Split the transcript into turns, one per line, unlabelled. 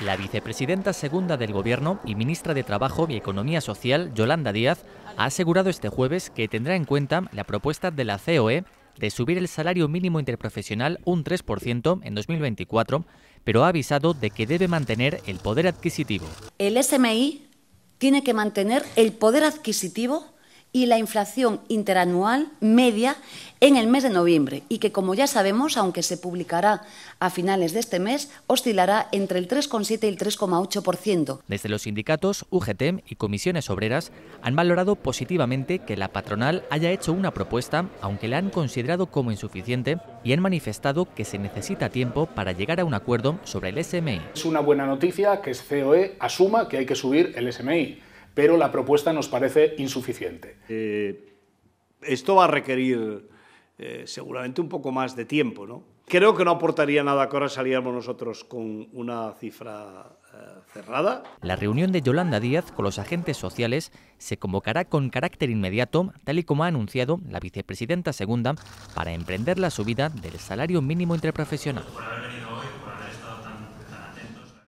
La vicepresidenta segunda del Gobierno y ministra de Trabajo y Economía Social, Yolanda Díaz, ha asegurado este jueves que tendrá en cuenta la propuesta de la COE de subir el salario mínimo interprofesional un 3% en 2024, pero ha avisado de que debe mantener el poder adquisitivo.
El SMI tiene que mantener el poder adquisitivo y la inflación interanual media en el mes de noviembre y que, como ya sabemos, aunque se publicará a finales de este mes, oscilará entre el 3,7 y el 3,8%.
Desde los sindicatos, UGT y comisiones obreras han valorado positivamente que la patronal haya hecho una propuesta, aunque la han considerado como insuficiente, y han manifestado que se necesita tiempo para llegar a un acuerdo sobre el SMI.
Es una buena noticia que el COE asuma que hay que subir el SMI
pero la propuesta nos parece insuficiente.
Eh,
esto va a requerir eh, seguramente un poco más de tiempo, ¿no? Creo que no aportaría nada que ahora saliéramos nosotros con una cifra eh, cerrada.
La reunión de Yolanda Díaz con los agentes sociales se convocará con carácter inmediato, tal y como ha anunciado la vicepresidenta segunda, para emprender la subida del salario mínimo interprofesional.